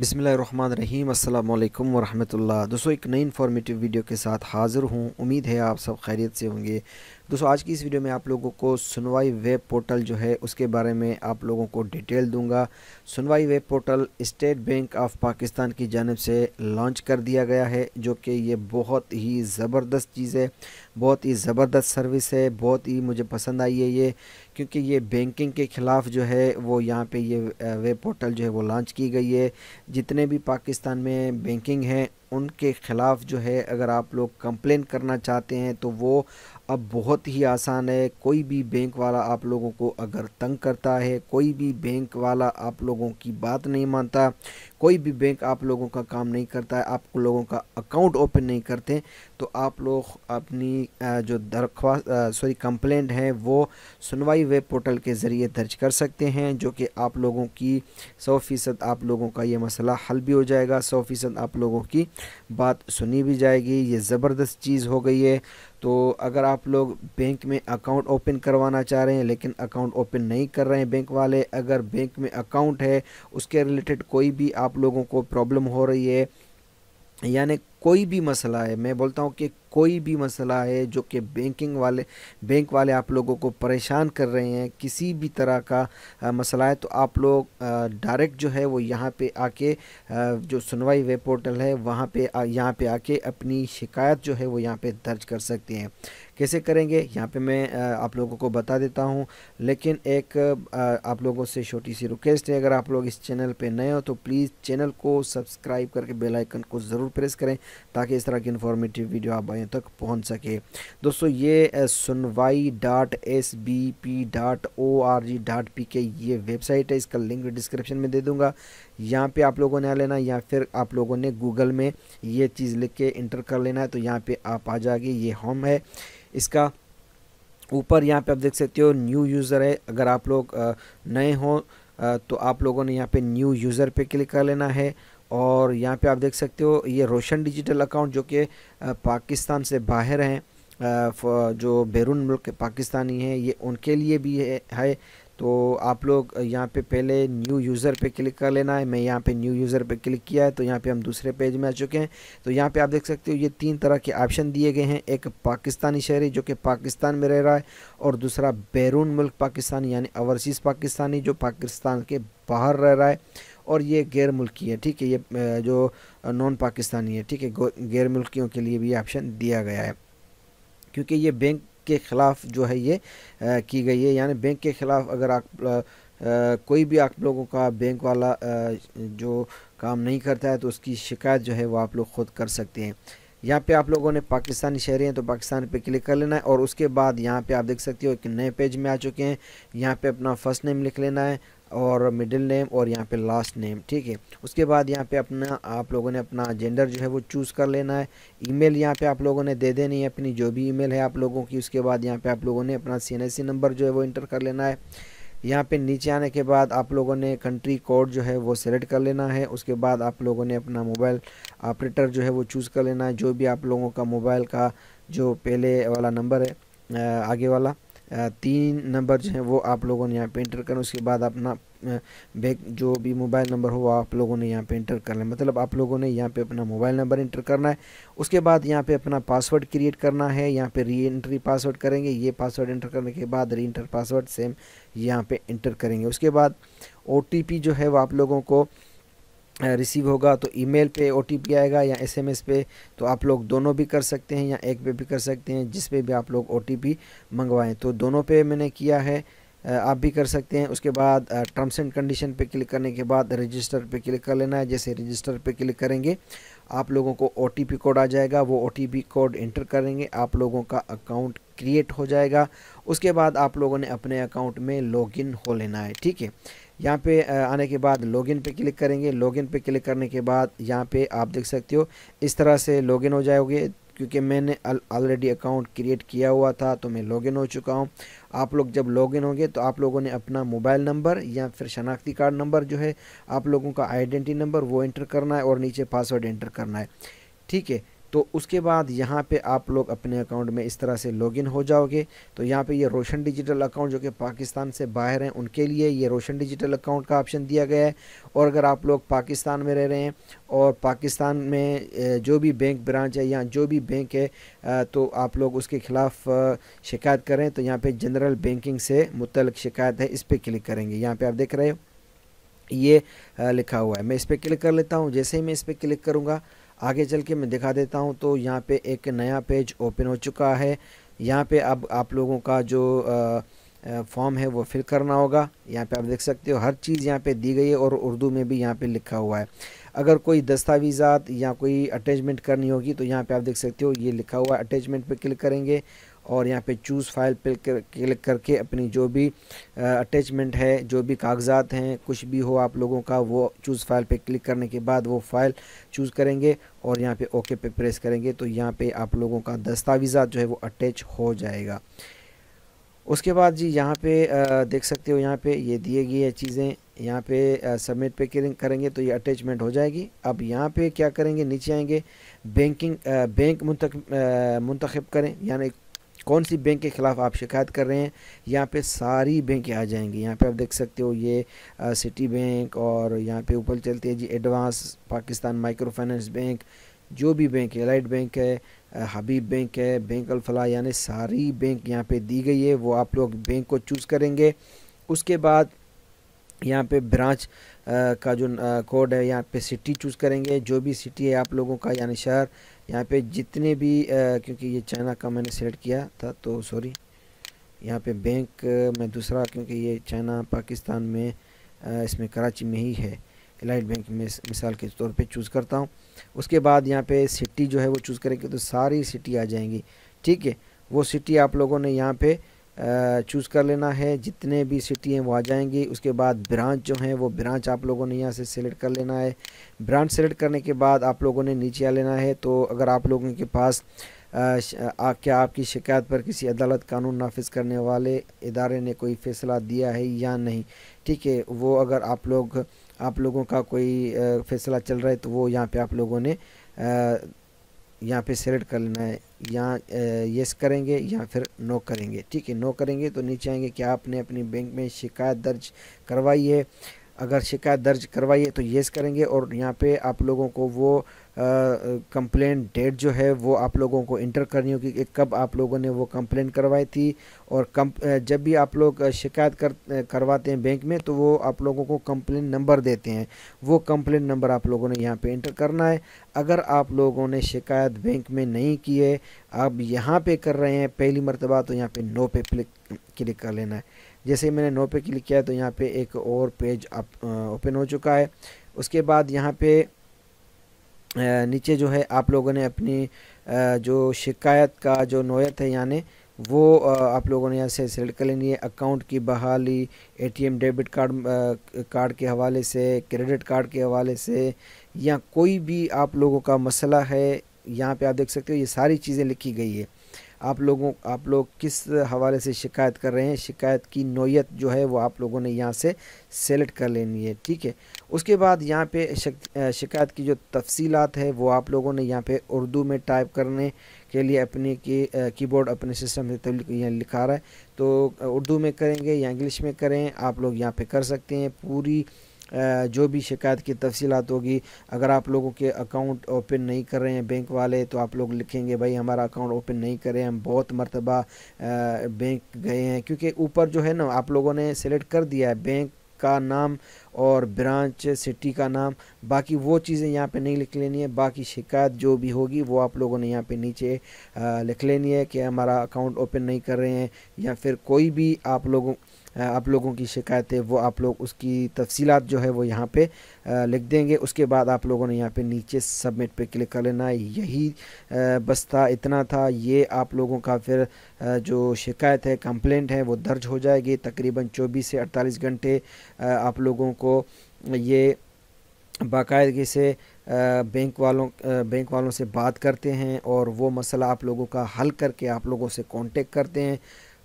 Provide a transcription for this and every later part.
बिसमीम अल्लाम वरहमल दोस्तों एक नई इन्फॉर्मेटिव वीडियो के साथ हाज़िर हूँ उम्मीद है आप सब खैरियत से होंगे दोस्तों आज की इस वीडियो में आप लोगों को सुनवाई वेब पोर्टल जो है उसके बारे में आप लोगों को डिटेल दूंगा Sunwai web portal State Bank of Pakistan की जानब से लॉन्च कर दिया गया है जो कि ये बहुत ही ज़बरदस्त चीज़ है बहुत ही ज़बरदस्त सर्विस है बहुत ही मुझे पसंद आई है ये क्योंकि ये बैंकिंग के ख़िलाफ़ जो है वो यहाँ पर ये वेब पोर्टल जो है वो लॉन्च की गई है जितने भी पाकिस्तान में बैंकिंग हैं उनके ख़िलाफ़ जो है अगर आप लोग कंप्लेन करना चाहते हैं तो वो अब बहुत ही आसान है कोई भी बैंक वाला आप लोगों को अगर तंग करता है कोई भी बैंक वाला आप लोगों की बात नहीं मानता कोई भी बैंक आप लोगों का काम नहीं करता है आप लोगों का अकाउंट ओपन नहीं करते तो आप लोग अपनी जो दरख्वास्त सॉरी कंप्लेंट है वो सुनवाई वेब पोर्टल के ज़रिए दर्ज कर सकते हैं जो कि आप लोगों की सौ फ़ीसद आप लोगों का ये मसला हल भी हो जाएगा सौ फ़ीसद आप लोगों की बात सुनी भी जाएगी ये ज़बरदस्त चीज़ हो गई है तो अगर आप लोग बैंक में अकाउंट ओपन करवाना चाह रहे हैं लेकिन अकाउंट ओपन नहीं कर रहे हैं बैंक वाले अगर बैंक में अकाउंट है उसके रिलेटेड कोई भी आप लोगों को प्रॉब्लम हो रही है यानी कोई भी मसला है मैं बोलता हूँ कि कोई भी मसला है जो कि बैंकिंग वाले बैंक वाले आप लोगों को परेशान कर रहे हैं किसी भी तरह का आ, मसला है तो आप लोग डायरेक्ट जो है वो यहाँ पे आके आ, जो सुनवाई वेब पोर्टल है वहाँ पे यहाँ पे आके अपनी शिकायत जो है वो यहाँ पे दर्ज कर सकते हैं कैसे करेंगे यहाँ पे मैं आप लोगों को बता देता हूँ लेकिन एक आप लोगों से छोटी सी रिक्वेस्ट है अगर आप लोग इस चैनल पे नए हो तो प्लीज़ चैनल को सब्सक्राइब करके बेल आइकन को ज़रूर प्रेस करें ताकि इस तरह की इन्फॉर्मेटिव वीडियो आप भाइयों तक पहुँच सके दोस्तों ये Sunwai dot S B P dot O R G dot P K ये वेबसाइट है इसका लिंक डिस्क्रिप्शन में दे दूँगा यहाँ पर आप लोगों ने आ लेना या फिर आप लोगों ने गूगल में ये चीज़ लिख के इंटर कर लेना है तो यहाँ पर आप आ जाएगी ये होम है इसका ऊपर यहाँ पे आप देख सकते हो न्यू यूज़र है अगर आप लोग नए हो तो आप लोगों ने यहाँ पे न्यू यूज़र पे क्लिक कर लेना है और यहाँ पे आप देख सकते हो ये रोशन डिजिटल अकाउंट जो कि पाकिस्तान से बाहर हैं जो बैरून मुल्क पाकिस्तानी हैं ये उनके लिए भी है तो आप लोग यहाँ पे पहले न्यू यूज़र पे क्लिक कर लेना है मैं यहाँ पे न्यू यूज़र पे क्लिक किया है तो यहाँ पे हम दूसरे पेज में आ चुके हैं तो यहाँ पे आप देख सकते हो ये तीन तरह के ऑप्शन दिए गए हैं एक पाकिस्तानी शहरी जो कि पाकिस्तान में रह रहा है और दूसरा बैरून मुल्क पाकिस्तान यानी ओवरसीज़ पाकिस्तानी जो पाकिस्तान के बाहर रह रहा है और ये गैर मुल्की है ठीक है ये जो नॉन पाकिस्तानी है ठीक है गैर मुल्कियों के लिए भी ऑप्शन दिया गया है क्योंकि ये बैंक के ख़िलाफ़ जो है ये आ, की गई है यानी बैंक के ख़िलाफ़ अगर आप आ, कोई भी आप लोगों का बैंक वाला आ, जो काम नहीं करता है तो उसकी शिकायत जो है वो आप लोग ख़ुद कर सकते हैं यहाँ पे आप लोगों ने पाकिस्तानी शहरी हैं तो पाकिस्तान पे क्लिक कर लेना है और उसके बाद यहाँ पे आप देख सकते हो कि नए पेज में आ चुके हैं यहाँ पे अपना फर्स्ट नेम लिख लेना है और मिडिल नेम और यहाँ पे लास्ट नेम ठीक है उसके बाद यहाँ पे अपना आप लोगों ने अपना जेंडर जो है वो चूज़ कर लेना है ईमेल यहाँ पे आप लोगों ने दे देनी है अपनी जो भी ईमेल है आप लोगों की उसके बाद यहाँ पे आप लोगों ने अपना सी नंबर जो है वो इंटर कर लेना है यहाँ पे नीचे आने के बाद आप लोगों ने कंट्री कोड जो है वो सेलेक्ट कर लेना है उसके बाद आप लोगों ने अपना मोबाइल ऑपरेटर जो है वो चूज़ कर लेना है जो भी आप लोगों का मोबाइल का जो पहले वाला नंबर है आगे वाला तीन नंबर जो हैं वो आप लोगों ने यहाँ पे इंटर करना उसके बाद अपना बैक जो भी मोबाइल नंबर हो आप लोगों ने यहाँ पे इंटर करना है मतलब आप लोगों ने यहाँ पे अपना मोबाइल नंबर इंटर करना है उसके बाद यहाँ पे अपना पासवर्ड क्रिएट करना है यहाँ पे री एंट्री पासवर्ड करेंगे ये पासवर्ड इंटर करने के बाद री इंटर पासवर्ड सेम यहाँ पर इंटर करेंगे उसके बाद ओ जो है वो आप लोगों को रिसीव होगा तो ईमेल पे ओ आएगा या एसएमएस पे तो आप लोग दोनों भी कर सकते हैं या एक पे भी कर सकते हैं जिस पे भी आप लोग ओ मंगवाएं तो दोनों पे मैंने किया है आप भी कर सकते हैं उसके बाद टर्म्स एंड कंडीशन पे क्लिक करने के बाद रजिस्टर पे क्लिक कर लेना है जैसे रजिस्टर पे क्लिक करेंगे आप लोगों को ओ कोड आ जाएगा वो ओ कोड इंटर करेंगे आप लोगों का अकाउंट क्रिएट हो जाएगा उसके बाद आप लोगों ने अपने अकाउंट में लॉगिन हो लेना है ठीक है यहाँ पे आने के बाद लॉगिन पे क्लिक करेंगे लॉगिन पे क्लिक करने के बाद यहाँ पे आप देख सकते हो इस तरह से लॉगिन हो जाओगे क्योंकि मैंने ऑलरेडी अकाउंट क्रिएट किया हुआ था तो मैं लॉगिन हो चुका हूँ आप लोग जब लॉगिन होंगे तो आप लोगों ने अपना मोबाइल नंबर या फिर शनाख्ती कार्ड नंबर जो है आप लोगों का आइडेंटिटी नंबर वो एंटर करना है और नीचे पासवर्ड एंटर करना है ठीक है तो उसके बाद यहाँ पे आप लोग अपने अकाउंट में इस तरह से लॉगिन हो जाओगे तो यहाँ पे ये रोशन डिजिटल अकाउंट जो कि पाकिस्तान से बाहर हैं उनके लिए ये रोशन डिजिटल अकाउंट का ऑप्शन दिया गया है और अगर आप लोग पाकिस्तान में रह रहे हैं और पाकिस्तान में जो भी बैंक ब्रांच है या जो भी बैंक है तो आप लोग उसके ख़िलाफ़ शिकायत करें तो यहाँ पर जनरल बैंकिंग से मुतल शिकायत है इस पर क्लिक करेंगे यहाँ पर आप देख रहे हो ये लिखा हुआ है मैं इस पर क्लिक कर लेता हूँ जैसे ही मैं इस पर क्लिक करूँगा आगे चल के मैं दिखा देता हूँ तो यहाँ पे एक नया पेज ओपन हो चुका है यहाँ पे अब आप लोगों का जो फॉर्म है वो फिल करना होगा यहाँ पे आप देख सकते हो हर चीज़ यहाँ पे दी गई है और उर्दू में भी यहाँ पे लिखा हुआ है अगर कोई दस्तावेज़ात या कोई अटैचमेंट करनी होगी तो यहाँ पे आप देख सकते हो ये लिखा हुआ है अटैचमेंट पे क्लिक करेंगे और यहाँ पे चूज़ फाइल पे क्लिक करके अपनी जो भी अटैचमेंट है जो भी कागजात हैं कुछ भी हो आप लोगों का वो चूज़ फाइल पे क्लिक करने के बाद वो फ़ाइल चूज़ करेंगे और यहाँ पे ओके पे प्रेस करेंगे तो यहाँ पे आप लोगों का दस्तावेज़ा जो है वो अटैच हो जाएगा उसके बाद जी यहाँ पे देख सकते हो यहाँ पे ये दिए गए चीज़ें यहाँ पे सबमिट पे करेंगे तो ये अटैचमेंट हो जाएगी अब यहाँ पे क्या करेंगे नीचे आएंगे बैंकिंग बैंक मुंतखब करें यानी कौन सी बैंक के ख़िलाफ़ आप शिकायत कर रहे हैं यहाँ पे सारी बैंकें आ जाएंगी यहाँ पे आप देख सकते हो ये सिटी बैंक और यहाँ पे ऊपर चलते हैं जी Advans Pakistan micro finance bank जो भी बैंक है एलाइट बैंक है हबीब बैंक है बैंक अलफला यानी सारी बैंक यहाँ पे दी गई है वो आप लोग बैंक को चूज़ करेंगे उसके बाद यहाँ पे ब्रांच का जो कोड है यहाँ पे सिटी चूज़ करेंगे जो भी सिटी है आप लोगों का यानी शहर यहाँ पे जितने भी क्योंकि ये चाइना का मैंने सेलेक्ट किया था तो सॉरी यहाँ पे बैंक में दूसरा क्योंकि ये चाइना पाकिस्तान में इसमें कराची में ही है एलाइट बैंक में मिसाल के तौर पे चूज़ करता हूँ उसके बाद यहाँ पे सिटी जो है वो चूज़ करेंगे तो सारी सिटी आ जाएंगी ठीक है वो सिटी आप लोगों ने यहाँ पे चूज़ कर लेना है जितने भी सिटी हैं वो आ जाएंगी उसके बाद ब्रांच जो हैं वो ब्रांच आप लोगों ने यहाँ से सिलेक्ट कर लेना है ब्रांच सेलेक्ट करने के बाद आप लोगों ने नीचे आ लेना है तो अगर आप लोगों के पास आ, क्या आपकी शिकायत पर किसी अदालत कानून नाफिज करने वाले इदारे ने कोई फ़ैसला दिया है या नहीं ठीक है वो अगर आप लोग आप लोगों का कोई फ़ैसला चल रहा है तो वो यहाँ पर आप लोगों ने आ, यहाँ पे सेलेक्ट कर लेना है यहाँ येस करेंगे या फिर नो करेंगे ठीक है नो करेंगे तो नीचे आएंगे कि आपने अपनी बैंक में शिकायत दर्ज करवाई है अगर शिकायत दर्ज करवाई है तो येस करेंगे और यहाँ पे आप लोगों को वो कंप्लेंट डेट जो है वो आप लोगों को इंटर करनी होगी कि कब आप लोगों ने वो कंप्लेंट करवाई थी और कम जब भी आप लोग शिकायत कर करवाते हैं बैंक में तो वो आप लोगों को कंप्लेंट नंबर देते हैं वो कंप्लेन नंबर आप लोगों ने यहाँ पे इंटर करना है अगर आप लोगों ने शिकायत बैंक में नहीं की है आप यहाँ पे कर रहे हैं पहली मरतबा तो यहाँ पर नो पे क्लिक क्लिक कर लेना है जैसे मैंने नो पे क्लिक किया तो यहाँ पर एक और पेज ओपन हो चुका है उसके बाद यहाँ पर नीचे जो है आप लोगों ने अपनी जो शिकायत का जो नोयत है यानी वो आप लोगों ने यहाँ से सेलेक्ट कर लेनी है अकाउंट की बहाली एटीएम डेबिट कार्ड कार्ड के हवाले से क्रेडिट कार्ड के हवाले से या कोई भी आप लोगों का मसला है यहाँ पे आप देख सकते हो ये सारी चीज़ें लिखी गई है आप लोगों आप लोग किस हवाले से शिकायत कर रहे हैं शिकायत की नोयत जो है वो आप लोगों ने यहाँ से सेलेक्ट कर लेनी है ठीक है उसके बाद यहाँ पे शिकायत की जो तफसीलात है वो आप लोगों ने यहाँ पे उर्दू में टाइप करने के लिए अपने की कीबोर्ड अपने सिस्टम से लिखा रहा है तो उर्दू में करेंगे या इंग्लिश में करें आप लोग यहाँ पे कर सकते हैं पूरी जो भी शिकायत की तफसीत होगी अगर आप लोगों के अकाउंट ओपन नहीं कर रहे हैं बैंक वाले तो आप लोग लिखेंगे भाई हमारा अकाउंट ओपन नहीं करें हम बहुत मरतबा बैंक गए हैं क्योंकि ऊपर जो है ना आप लोगों ने सेलेक्ट कर दिया है बैंक का नाम और ब्रांच सिटी का नाम बाकी वो चीज़ें यहाँ पे नहीं लिख लेनी है बाकी शिकायत जो भी होगी वो आप लोगों ने यहाँ पे नीचे लिख लेनी है कि हमारा अकाउंट ओपन नहीं कर रहे हैं या फिर कोई भी आप लोगों आप लोगों की शिकायतें वो आप लोग उसकी तफसीलात जो है वो यहाँ पे लिख देंगे उसके बाद आप लोगों ने यहाँ पे नीचे सबमिट पे क्लिक कर लेना यही बस था इतना था ये आप लोगों का फिर जो शिकायत है कंप्लेंट है वो दर्ज हो जाएगी तकरीबन 24 से 48 घंटे आप लोगों को ये बाकायदगी से बैंक वालों बैंक वालों से बात करते हैं और वो मसला आप लोगों का हल करके आप लोगों से कॉन्टेक्ट करते हैं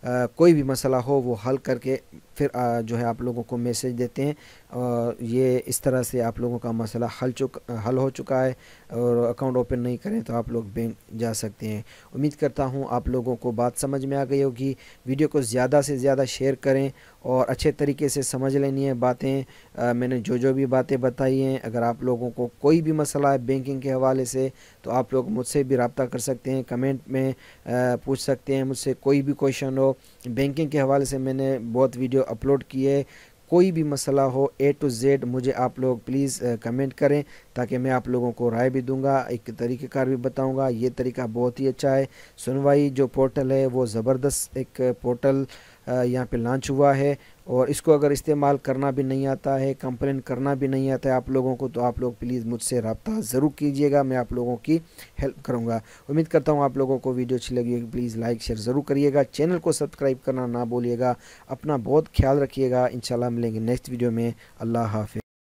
कोई भी मसला हो वो हल करके फिर जो है आप लोगों को मैसेज देते हैं और ये इस तरह से आप लोगों का मसला हल चुक हल हो चुका है और अकाउंट ओपन नहीं करें तो आप लोग बैंक जा सकते हैं उम्मीद करता हूँ आप लोगों को बात समझ में आ गई होगी वीडियो को ज़्यादा से ज़्यादा शेयर करें और अच्छे तरीके से समझ लेनी है बातें मैंने जो जो भी बातें बताई हैं अगर आप लोगों को कोई भी मसला है बैंकिंग के हवाले से तो आप लोग मुझसे भी रबता कर सकते हैं कमेंट में पूछ सकते हैं मुझसे कोई भी क्वेश्चन हो बैंकिंग के हवाले से मैंने बहुत वीडियो अपलोड किए कोई भी मसला हो ए टू जेड मुझे आप लोग प्लीज़ कमेंट करें ताकि मैं आप लोगों को राय भी दूंगा एक तरीक़ेकार भी बताऊंगा ये तरीका बहुत ही अच्छा है सुनवाई जो पोर्टल है वो ज़बरदस्त एक पोर्टल यहाँ पे लॉन्च हुआ है और इसको अगर इस्तेमाल करना भी नहीं आता है कंप्लेन करना भी नहीं आता है आप लोगों को तो आप लोग प्लीज़ मुझसे रबता ज़रूर कीजिएगा मैं आप लोगों की हेल्प करूँगा उम्मीद करता हूँ आप लोगों को वीडियो अच्छी लगी होगी प्लीज़ लाइक शेयर ज़रूर करिएगा चैनल को सब्सक्राइब करना ना बोलिएगा अपना बहुत ख्याल रखिएगा इन मिलेंगे नेक्स्ट वीडियो में अल्लाह हाफि